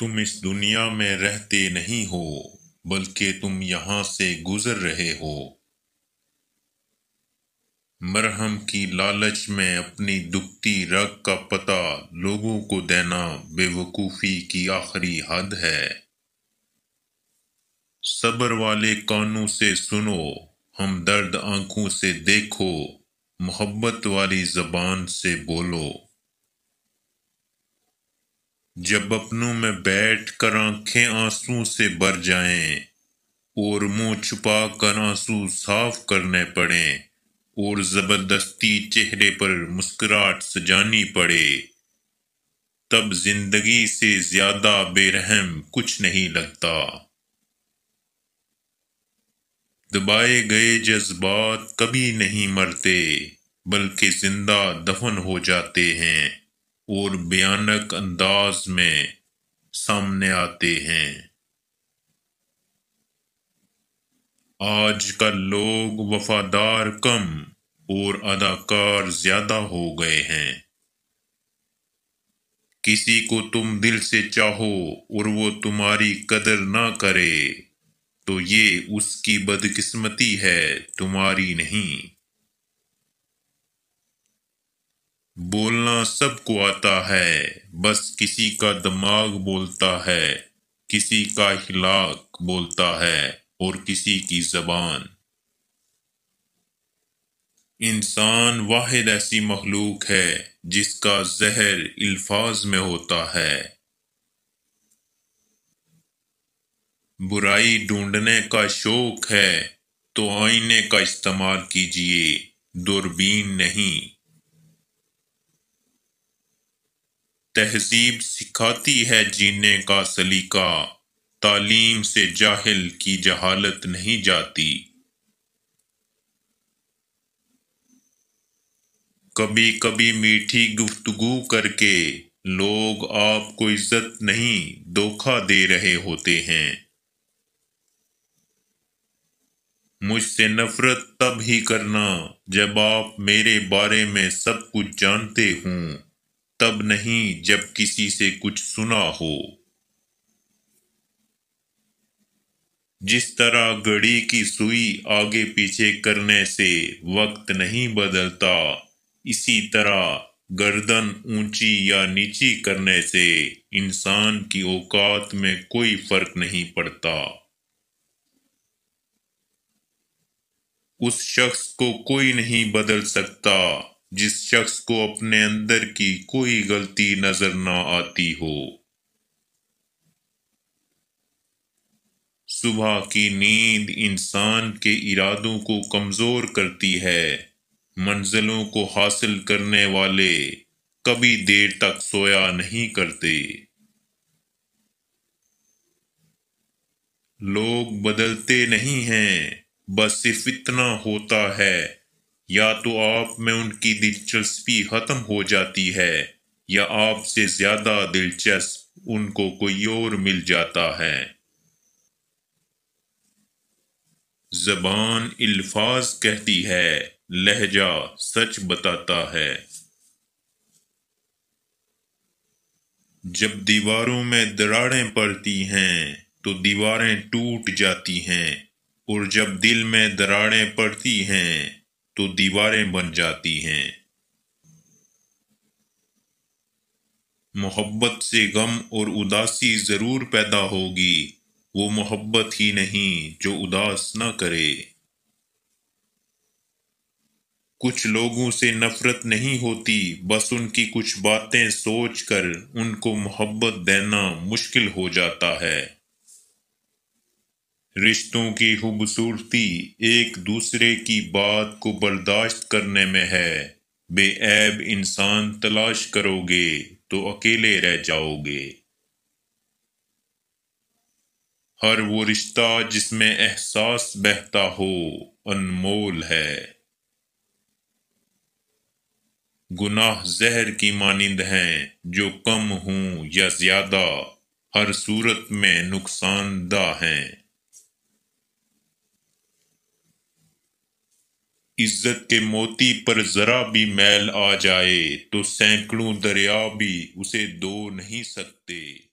तुम इस दुनिया में रहते नहीं हो बल्कि तुम यहां से गुजर रहे हो मरहम की लालच में अपनी दुखती रग का पता लोगों को देना बेवकूफ़ी की आखिरी हद है सबर वाले कानों से सुनो हम दर्द आंखों से देखो मोहब्बत वाली जबान से बोलो जब अपनों में बैठ कर आंखें आंसू से भर जाएं और मुंह छुपा कर आंसू साफ करने पड़े और जबरदस्ती चेहरे पर मुस्कुराहट सजानी पड़े तब जिंदगी से ज्यादा बेरहम कुछ नहीं लगता दबाए गए जज्बात कभी नहीं मरते बल्कि जिंदा दफन हो जाते हैं और भयानक अंदाज में सामने आते हैं आज कल लोग वफादार कम और अदाकार ज्यादा हो गए हैं किसी को तुम दिल से चाहो और वो तुम्हारी कदर ना करे तो ये उसकी बदकिस्मती है तुम्हारी नहीं बोलना सबको आता है बस किसी का दिमाग बोलता है किसी का हिलाक बोलता है और किसी की जबान इंसान वाहिद ऐसी मखलूक है जिसका जहर अल्फाज में होता है बुराई ढूंढने का शौक है तो आईने का इस्तेमाल कीजिए दूरबीन नहीं तहजीब सिखाती है जीने का सलीका तालीम से जाहिल की जहालत नहीं जाती कभी कभी मीठी गुफ्तगु करके लोग आपको इज्जत नहीं धोखा दे रहे होते हैं मुझसे नफरत तब ही करना जब आप मेरे बारे में सब कुछ जानते हों तब नहीं जब किसी से कुछ सुना हो जिस तरह घड़ी की सुई आगे पीछे करने से वक्त नहीं बदलता इसी तरह गर्दन ऊंची या नीची करने से इंसान की औकात में कोई फर्क नहीं पड़ता उस शख्स को कोई नहीं बदल सकता जिस शख्स को अपने अंदर की कोई गलती नजर ना आती हो सुबह की नींद इंसान के इरादों को कमजोर करती है मंजिलों को हासिल करने वाले कभी देर तक सोया नहीं करते लोग बदलते नहीं हैं बस सिर्फ इतना होता है या तो आप में उनकी दिलचस्पी खत्म हो जाती है या आपसे ज्यादा दिलचस्प उनको कोई और मिल जाता है जबान अल्फाज कहती है लहजा सच बताता है जब दीवारों में दरारें पड़ती हैं तो दीवारें टूट जाती हैं और जब दिल में दरारें पड़ती हैं तो दीवारें बन जाती हैं मोहब्बत से गम और उदासी ज़रूर पैदा होगी वो मोहब्बत ही नहीं जो उदास न करे कुछ लोगों से नफरत नहीं होती बस उनकी कुछ बातें सोचकर उनको मोहब्बत देना मुश्किल हो जाता है रिश्तों की खूबसूरती एक दूसरे की बात को बर्दाश्त करने में है बेऐब इंसान तलाश करोगे तो अकेले रह जाओगे हर वो रिश्ता जिसमें एहसास बहता हो अनमोल है गुनाह जहर की मानिंद हैं जो कम हूं या ज्यादा हर सूरत में नुकसानदा हैं इज्जत के मोती पर जरा भी मैल आ जाए तो सैकड़ों दरिया भी उसे दो नहीं सकते